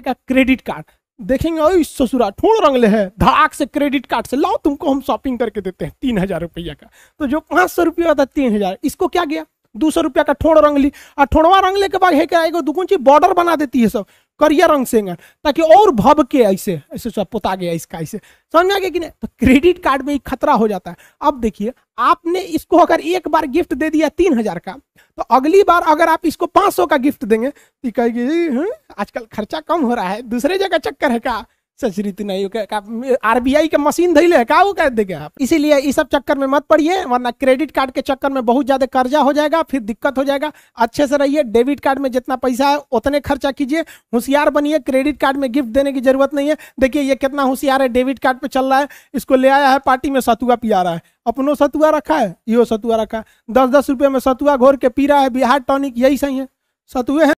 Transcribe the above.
आएगा credit card देखेंगे ओ ससुरा ठूण रंगले है धड़ाक से क्रेडिट कार्ड से लाओ तुमको हम शॉपिंग करके देते हैं तीन हजार रुपया का तो जो पाँच सौ रुपया था तीन हजार इसको क्या गया दो सौ रुपया का ठोड़ रंग ली और ठोड़वा रंग ले के बाद है क्या आएगा दुगुन बॉर्डर बना देती है सब करिया रंग ताकि और भव के ऐसे ऐसे सब पोता गया इसका ऐसे समझ में आ गया कि नहीं तो क्रेडिट कार्ड में एक खतरा हो जाता है अब देखिए आपने इसको अगर एक बार गिफ्ट दे दिया तीन हजार का तो अगली बार अगर आप इसको पाँच सौ का गिफ्ट देंगे तो कहेगी हम्म, आजकल खर्चा कम हो रहा है दूसरे जगह चक्कर है क्या सचरित नहीं हो आरबीआई के मशीन धैले है क्या वो कह देंगे आप इसीलिए इस सब चक्कर में मत पड़िए वरना क्रेडिट कार्ड के चक्कर में बहुत ज्यादा कर्जा हो जाएगा फिर दिक्कत हो जाएगा अच्छे से रहिए डेबिट कार्ड में जितना पैसा है उतने खर्चा कीजिए होशियार बनिए क्रेडिट कार्ड में गिफ्ट देने की जरूरत नहीं है देखिए ये कितना होशियार है डेबिट कार्ड पे चल रहा है इसको ले आया है पार्टी में सतुआ पिया रहा है अपनों सतुआ रखा है यो सतुआ रखा है दस दस रुपये में सतुआ घोर के पी रहा है बिहार टॉनिक यही सही है सतुए हैं